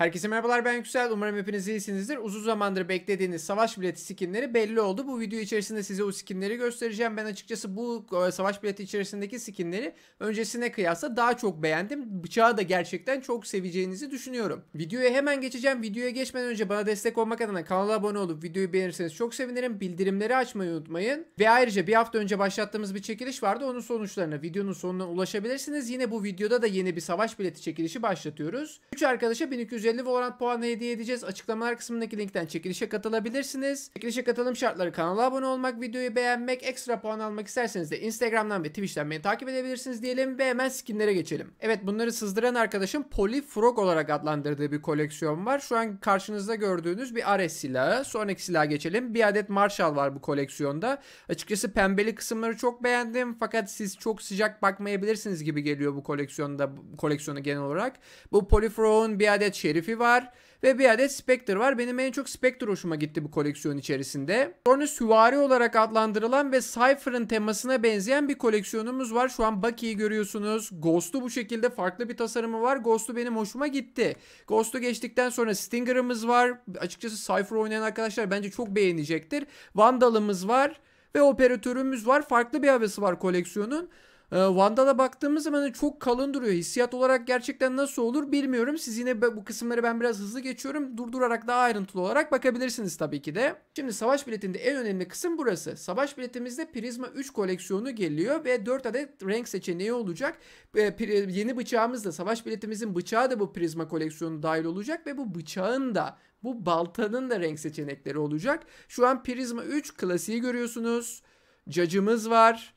Herkese merhabalar ben Yüksel. Umarım hepiniz iyisinizdir. Uzun zamandır beklediğiniz savaş bileti skinleri belli oldu. Bu video içerisinde size o skinleri göstereceğim. Ben açıkçası bu e, savaş bileti içerisindeki skinleri öncesine kıyasla daha çok beğendim. Bıçağı da gerçekten çok seveceğinizi düşünüyorum. Videoya hemen geçeceğim. Videoya geçmeden önce bana destek olmak adına kanala abone olup videoyu beğenirseniz çok sevinirim. Bildirimleri açmayı unutmayın. Ve ayrıca bir hafta önce başlattığımız bir çekiliş vardı. Onun sonuçlarına videonun sonuna ulaşabilirsiniz. Yine bu videoda da yeni bir savaş bileti çekilişi başlatıyoruz. 3 arkadaşa 1200 150 Valorant puanı hediye edeceğiz. Açıklamalar kısmındaki linkten çekilişe katılabilirsiniz. Çekilişe katılım şartları kanala abone olmak, videoyu beğenmek, ekstra puan almak isterseniz de Instagram'dan ve Twitch'ten beni takip edebilirsiniz diyelim ve hemen skinlere geçelim. Evet bunları sızdıran arkadaşım Polyfrog olarak adlandırdığı bir koleksiyon var. Şu an karşınızda gördüğünüz bir Ares silahı. Sonraki silaha geçelim. Bir adet Marshall var bu koleksiyonda. Açıkçası pembeli kısımları çok beğendim fakat siz çok sıcak bakmayabilirsiniz gibi geliyor bu koleksiyonda bu koleksiyonu genel olarak. Bu Polyfrog'un bir adet şerif grifi var ve bir adet Spectre var. Benim en çok Spectre hoşuma gitti bu koleksiyon içerisinde. Sonra süvari olarak adlandırılan ve Cypher'ın temasına benzeyen bir koleksiyonumuz var. Şu an Bucky'yi görüyorsunuz. Ghost'u bu şekilde farklı bir tasarımı var. Ghost'u benim hoşuma gitti. Ghost'u geçtikten sonra Stinger'ımız var. Açıkçası Cypher oynayan arkadaşlar bence çok beğenecektir. Vandal'ımız var ve operatörümüz var. Farklı bir havası var koleksiyonun. E, ee, Vandal'a baktığımız zaman hani çok kalın duruyor. Hissiyat olarak gerçekten nasıl olur bilmiyorum. Siz yine bu kısımları ben biraz hızlı geçiyorum. Durdurarak daha ayrıntılı olarak bakabilirsiniz tabii ki de. Şimdi savaş biletinde en önemli kısım burası. Savaş biletimizde Prisma 3 koleksiyonu geliyor ve 4 adet renk seçeneği olacak. E, yeni bıçağımız da savaş biletimizin bıçağı da bu Prisma koleksiyonu dahil olacak ve bu bıçağın da bu baltanın da renk seçenekleri olacak. Şu an Prisma 3 klasiği görüyorsunuz. Cacımız var.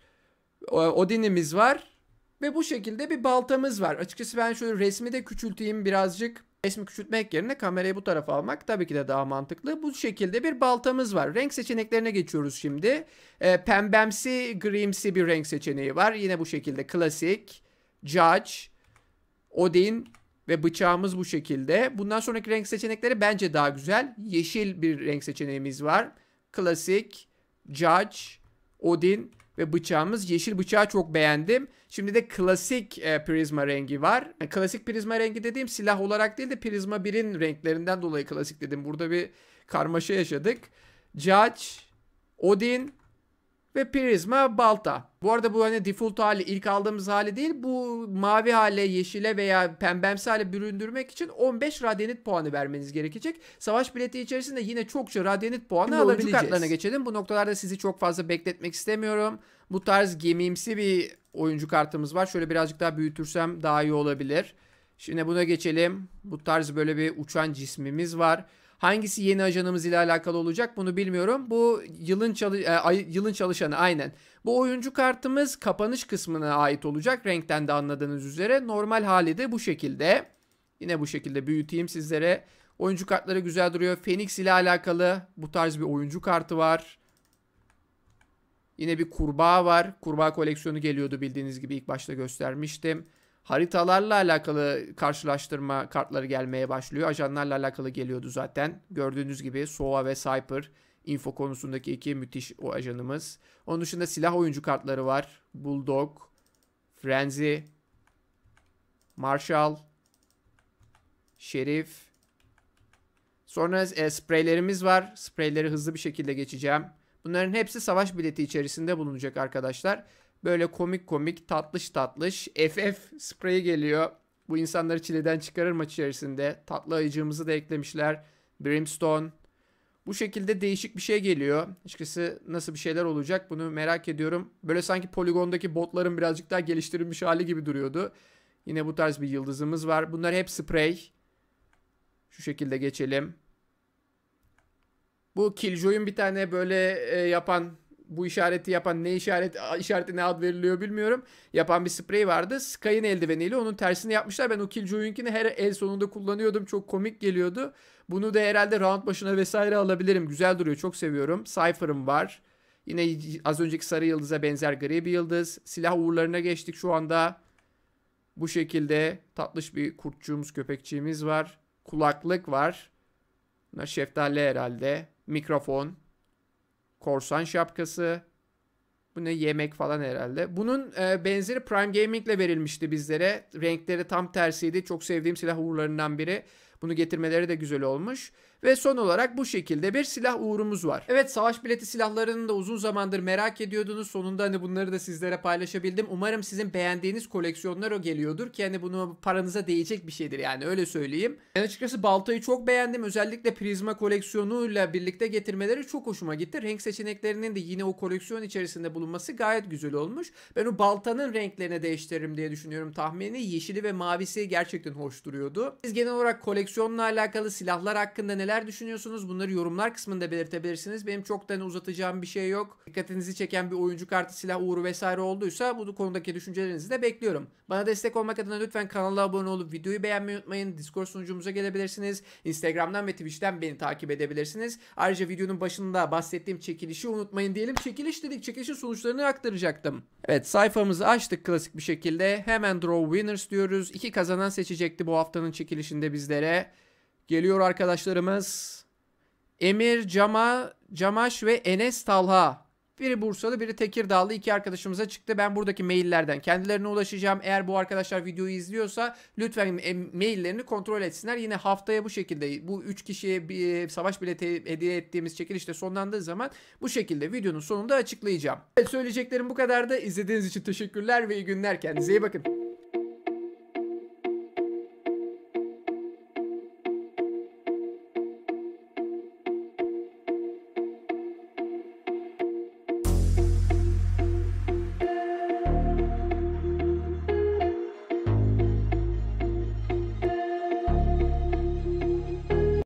Odin'imiz var. Ve bu şekilde bir baltamız var. Açıkçası ben şöyle resmi de küçülteyim birazcık. Resmi küçültmek yerine kamerayı bu tarafa almak tabii ki de daha mantıklı. Bu şekilde bir baltamız var. Renk seçeneklerine geçiyoruz şimdi. E, pembemsi, grimsi bir renk seçeneği var. Yine bu şekilde klasik, judge, odin ve bıçağımız bu şekilde. Bundan sonraki renk seçenekleri bence daha güzel. Yeşil bir renk seçeneğimiz var. Klasik, judge, odin ve bıçağımız yeşil bıçağı çok beğendim. Şimdi de klasik e, prizma rengi var. Yani e, klasik prizma rengi dediğim silah olarak değil de prizma 1'in renklerinden dolayı klasik dedim. Burada bir karmaşa yaşadık. Judge, Odin, ve Prisma balta. Bu arada bu hani default hali ilk aldığımız hali değil. Bu mavi hale, yeşile veya pembemsi hale büründürmek için 15 radyanit puanı vermeniz gerekecek. Savaş bileti içerisinde yine çokça radyanit puanı Şimdi alabileceğiz. Oyuncu kartlarına geçelim. Bu noktalarda sizi çok fazla bekletmek istemiyorum. Bu tarz gemimsi bir oyuncu kartımız var. Şöyle birazcık daha büyütürsem daha iyi olabilir. Şimdi buna geçelim. Bu tarz böyle bir uçan cismimiz var. Hangisi yeni ajanımız ile alakalı olacak bunu bilmiyorum. Bu yılın, çalı e, yılın çalışanı aynen. Bu oyuncu kartımız kapanış kısmına ait olacak. Renkten de anladığınız üzere. Normal hali de bu şekilde. Yine bu şekilde büyüteyim sizlere. Oyuncu kartları güzel duruyor. Phoenix ile alakalı bu tarz bir oyuncu kartı var. Yine bir kurbağa var. Kurbağa koleksiyonu geliyordu bildiğiniz gibi ilk başta göstermiştim. Haritalarla alakalı karşılaştırma kartları gelmeye başlıyor. Ajanlarla alakalı geliyordu zaten. Gördüğünüz gibi Sova ve Cyper info konusundaki iki müthiş o ajanımız. Onun dışında silah oyuncu kartları var. Bulldog, Frenzy, Marshall, Şerif. Sonra e, spreylerimiz var. Spreyleri hızlı bir şekilde geçeceğim. Bunların hepsi savaş bileti içerisinde bulunacak arkadaşlar. Böyle komik komik tatlış tatlış FF spreyi geliyor. Bu insanları çileden çıkarır maç içerisinde. Tatlı ayıcığımızı da eklemişler. Brimstone. Bu şekilde değişik bir şey geliyor. Açıkçası nasıl bir şeyler olacak bunu merak ediyorum. Böyle sanki poligondaki botların birazcık daha geliştirilmiş hali gibi duruyordu. Yine bu tarz bir yıldızımız var. Bunlar hep sprey. Şu şekilde geçelim. Bu Killjoy'un bir tane böyle e, yapan bu işareti yapan ne işaret işareti ne ad veriliyor bilmiyorum. Yapan bir sprey vardı. Sky'ın eldiveniyle onun tersini yapmışlar. Ben o Killjoy'unkini her el sonunda kullanıyordum. Çok komik geliyordu. Bunu da herhalde round başına vesaire alabilirim. Güzel duruyor. Çok seviyorum. Cypher'ım var. Yine az önceki sarı yıldıza benzer gri bir yıldız. Silah uğurlarına geçtik şu anda. Bu şekilde tatlış bir kurtçuğumuz, köpekçiğimiz var. Kulaklık var. Bunlar şeftali herhalde. Mikrofon. Korsan şapkası. Bu ne yemek falan herhalde. Bunun e, benzeri Prime Gaming'le verilmişti bizlere. Renkleri tam tersiydi. Çok sevdiğim silah uğurlarından biri. Bunu getirmeleri de güzel olmuş. Ve son olarak bu şekilde bir silah uğurumuz var. Evet savaş bileti silahlarını da uzun zamandır merak ediyordunuz. Sonunda hani bunları da sizlere paylaşabildim. Umarım sizin beğendiğiniz koleksiyonlar o geliyordur ki hani bunu paranıza değecek bir şeydir yani öyle söyleyeyim. Ben açıkçası baltayı çok beğendim. Özellikle prizma koleksiyonuyla birlikte getirmeleri çok hoşuma gitti. Renk seçeneklerinin de yine o koleksiyon içerisinde bulunması gayet güzel olmuş. Ben o baltanın renklerini değiştiririm diye düşünüyorum tahmini. Yeşili ve mavisi gerçekten hoş duruyordu. Biz genel olarak koleksiyon enfeksiyonla alakalı silahlar hakkında neler düşünüyorsunuz? Bunları yorumlar kısmında belirtebilirsiniz. Benim çok da hani uzatacağım bir şey yok. Dikkatinizi çeken bir oyuncu kartı, silah uğru vesaire olduysa bu konudaki düşüncelerinizi de bekliyorum. Bana destek olmak adına lütfen kanala abone olup videoyu beğenmeyi unutmayın. Discord sunucumuza gelebilirsiniz. Instagram'dan ve Twitch'ten beni takip edebilirsiniz. Ayrıca videonun başında bahsettiğim çekilişi unutmayın diyelim. Çekiliş dedik. Çekilişin sonuçlarını aktaracaktım. Evet sayfamızı açtık klasik bir şekilde. Hemen draw winners diyoruz. İki kazanan seçecekti bu haftanın çekilişinde bizlere geliyor arkadaşlarımız. Emir Cama, Camaş ve Enes Talha. Biri Bursalı, biri Tekirdağlı iki arkadaşımıza çıktı. Ben buradaki maillerden kendilerine ulaşacağım. Eğer bu arkadaşlar videoyu izliyorsa lütfen maillerini kontrol etsinler. Yine haftaya bu şekilde bu üç kişiye bir e, savaş bileti hediye ettiğimiz çekilişte sonlandığı zaman bu şekilde videonun sonunda açıklayacağım. Evet, söyleyeceklerim bu kadardı. İzlediğiniz için teşekkürler ve iyi günler. Kendinize iyi bakın.